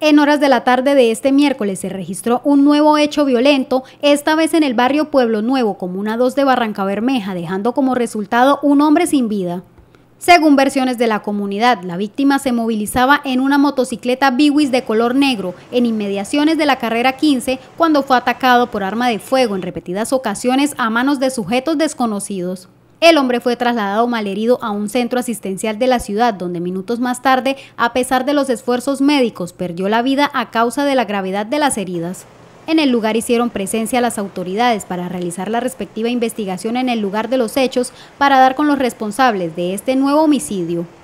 En horas de la tarde de este miércoles se registró un nuevo hecho violento, esta vez en el barrio Pueblo Nuevo, Comuna 2 de Barranca Bermeja, dejando como resultado un hombre sin vida. Según versiones de la comunidad, la víctima se movilizaba en una motocicleta Biwis de color negro en inmediaciones de la carrera 15 cuando fue atacado por arma de fuego en repetidas ocasiones a manos de sujetos desconocidos. El hombre fue trasladado malherido a un centro asistencial de la ciudad, donde minutos más tarde, a pesar de los esfuerzos médicos, perdió la vida a causa de la gravedad de las heridas. En el lugar hicieron presencia las autoridades para realizar la respectiva investigación en el lugar de los hechos para dar con los responsables de este nuevo homicidio.